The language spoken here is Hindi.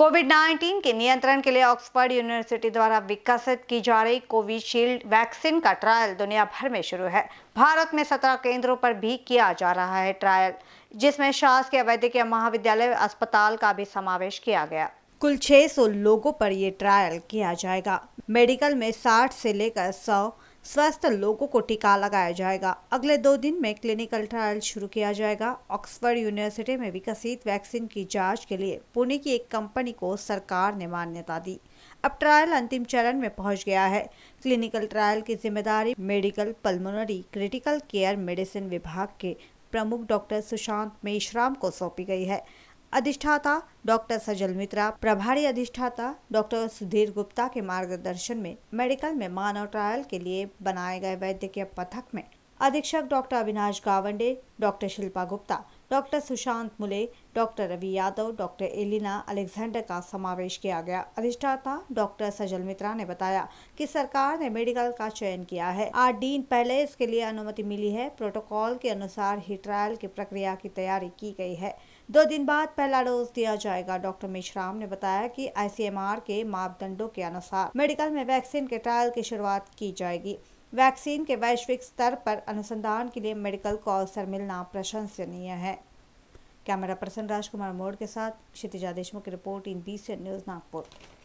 कोविड 19 के नियंत्रण के लिए ऑक्सफर्ड यूनिवर्सिटी द्वारा विकसित की जा रही कोविशील्ड वैक्सीन का ट्रायल दुनिया भर में शुरू है भारत में सत्रह केंद्रों पर भी किया जा रहा है ट्रायल जिसमें शासकीय वैद्यकीय महाविद्यालय अस्पताल का भी समावेश किया गया कुल 600 लोगों पर ये ट्रायल किया जाएगा मेडिकल में 60 से लेकर 100 स्वस्थ लोगों को टीका लगाया जाएगा अगले दो दिन में क्लिनिकल ट्रायल शुरू किया जाएगा ऑक्सफोर्ड यूनिवर्सिटी में विकसित वैक्सीन की जांच के लिए पुणे की एक कंपनी को सरकार ने मान्यता दी अब ट्रायल अंतिम चरण में पहुंच गया है क्लिनिकल ट्रायल की जिम्मेदारी medical pulmonary critical care medicine विभाग के प्रमुख डॉक्टर सुशांत मेश्राम को सौंपी गई है अधिष्ठाता डॉक्टर सजल मित्रा प्रभारी अधिष्ठाता डॉक्टर सुधीर गुप्ता के मार्गदर्शन में मेडिकल में मानव ट्रायल के लिए बनाए गए वैद्य के पथक में अधीक्षक doctor Avinash Gawande doctor Shilpa Gupta doctor Sushant Mule doctor Ravi Yadav doctor Elina Alexander का समावेश किया गया अधिष्ठाता डॉक्टर सजल मित्रा ने बताया कि सरकार ने मेडिकल का चयन किया है आठ दिन पहले इसके लिए अनुमति मिली है प्रोटोकॉल के अनुसार ही ट्रायल की प्रक्रिया की तैयारी की गई है दो दिन बाद पहला डोज दिया जाएगा डॉक्टर मिश्राम ने बताया कि आईसीएमआर के मापदंडों के अनुसार मेडिकल में वैक्सीन के ट्रायल की शुरुआत की जाएगी वैक्सीन के वैश्विक स्तर पर अनुसंधान के लिए मेडिकल को अवसर मिलना प्रशंसनीय है कैमरा पर्सन राजकुमार मोड़ के साथ क्षितिजा देशमुख की report in B news Nagpur